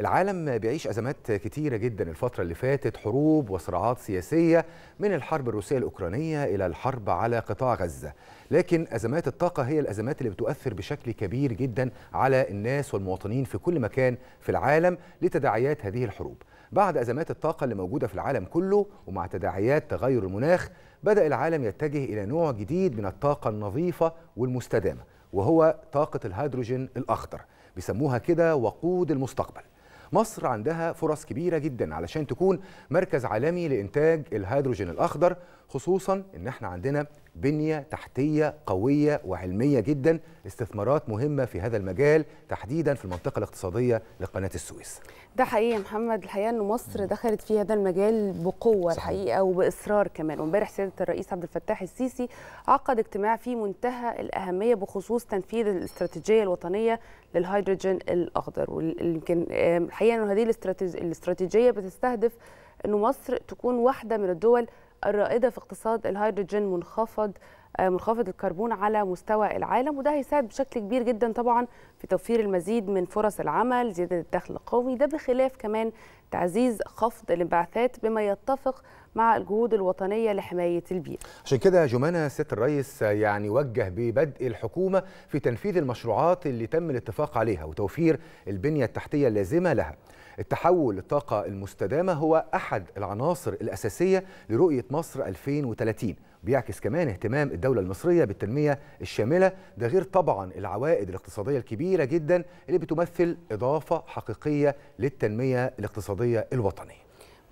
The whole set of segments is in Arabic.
العالم بيعيش أزمات كتيرة جدا الفترة اللي فاتت حروب وصراعات سياسية من الحرب الروسية الأوكرانية إلى الحرب على قطاع غزة لكن أزمات الطاقة هي الأزمات اللي بتؤثر بشكل كبير جدا على الناس والمواطنين في كل مكان في العالم لتداعيات هذه الحروب بعد أزمات الطاقة اللي موجودة في العالم كله ومع تداعيات تغير المناخ بدأ العالم يتجه إلى نوع جديد من الطاقة النظيفة والمستدامة وهو طاقة الهيدروجين الأخضر بيسموها كده وقود المستقبل مصر عندها فرص كبيرة جدا علشان تكون مركز عالمي لإنتاج الهيدروجين الأخضر خصوصا إن احنا عندنا بنية تحتية قوية وعلمية جدا استثمارات مهمة في هذا المجال تحديدا في المنطقة الاقتصادية لقناة السويس ده حقيقي محمد الحقيقة أن مصر دخلت في هذا المجال بقوة صحيح. الحقيقة وبإصرار كمان وامبارح سيادة الرئيس عبد الفتاح السيسي عقد اجتماع في منتهى الأهمية بخصوص تنفيذ الاستراتيجية الوطنية للهيدروجين الأخضر ويمكن الحقيقة أن هذه الاستراتيجية بتستهدف أن مصر تكون واحدة من الدول الرائده في اقتصاد الهيدروجين منخفض آه، منخفض الكربون على مستوى العالم وده هيساعد بشكل كبير جدا طبعا في توفير المزيد من فرص العمل زياده الدخل القومي ده بخلاف كمان تعزيز خفض الانبعاثات بما يتفق مع الجهود الوطنيه لحمايه البيئه. عشان كده جمانه ست الرئيس يعني وجه ببدء الحكومه في تنفيذ المشروعات اللي تم الاتفاق عليها وتوفير البنيه التحتيه اللازمه لها. التحول للطاقه المستدامه هو احد العناصر الاساسيه لرؤيه مصر 2030 بيعكس كمان اهتمام الدولة المصرية بالتنمية الشاملة ده غير طبعا العوائد الاقتصادية الكبيرة جدا اللي بتمثل إضافة حقيقية للتنمية الاقتصادية القضيه الوطنيه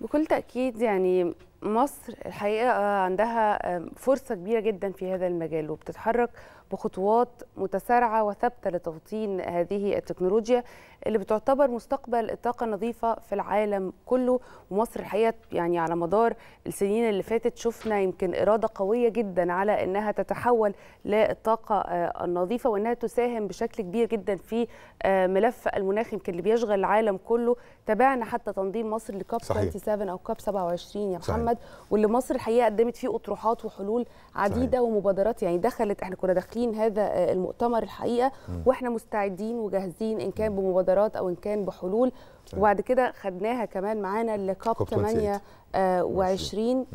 بكل تاكيد يعني مصر الحقيقه آه، عندها آه، فرصه كبيره جدا في هذا المجال وبتتحرك بخطوات متسارعه وثابته لتوطين هذه التكنولوجيا اللي بتعتبر مستقبل الطاقه النظيفه في العالم كله ومصر الحقيقه يعني على مدار السنين اللي فاتت شفنا يمكن اراده قويه جدا على انها تتحول للطاقه آه، النظيفه وانها تساهم بشكل كبير جدا في ملف المناخ يمكن اللي بيشغل العالم كله تابعنا حتى تنظيم مصر لكاب 27 او كاب 27 يا محمد صحيح. البلد واللي مصر الحقيقه قدمت فيه اطروحات وحلول عديده صحيح. ومبادرات يعني دخلت احنا كنا داخلين هذا آه، المؤتمر الحقيقه م. واحنا مستعدين وجاهزين ان كان بمبادرات او ان كان بحلول صحيح. وبعد كده خدناها كمان معانا لكاب 28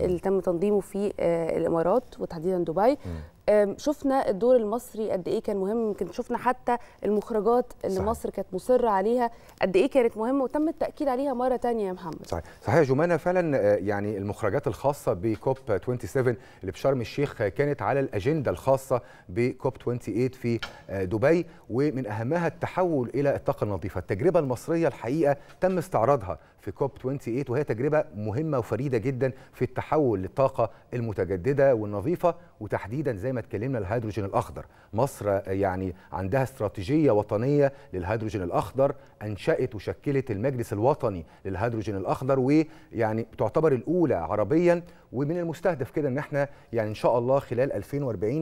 آه، اللي تم تنظيمه في آه، الامارات وتحديدا دبي م. شفنا الدور المصري قد ايه كان مهم يمكن شفنا حتى المخرجات اللي صحيح. مصر كانت مصره عليها قد ايه كانت مهمه وتم التاكيد عليها مره ثانيه يا محمد صحيح صحيح يا جمانه فعلا آه، يعني المخرجات الخاصه بكوب 27 اللي بشرم الشيخ كانت على الاجنده الخاصه بكوب 28 في آه، دبي ومن اهمها التحول الى الطاقه النظيفه التجربه المصريه الحقيقه تم استعراضها في كوب 28 وهي تجربه مهمه وفريده جدا في التحول للطاقه المتجدده والنظيفه وتحديدا زي ما اتكلمنا الهيدروجين الاخضر مصر آه، يعني عندها استراتيجيه وطنيه للهيدروجين الاخضر انشات وشكلت المجلس الوطني للهيدروجين الاخضر ويعني تعتبر الاولى عربيا ومن المستهدف كده ان احنا يعني ان شاء الله خلال 2040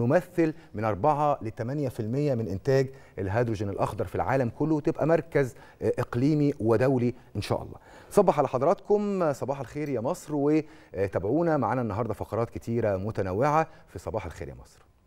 نمثل من 4 ل 8% من انتاج الهيدروجين الاخضر في العالم كله وتبقى مركز آه، اقليمي ودولي ان شاء الله. صبح على حضراتكم صباح الخير يا مصر وتابعونا معانا النهارده فقرات كتيره متنوعه في صباح صباح الخير يا مصر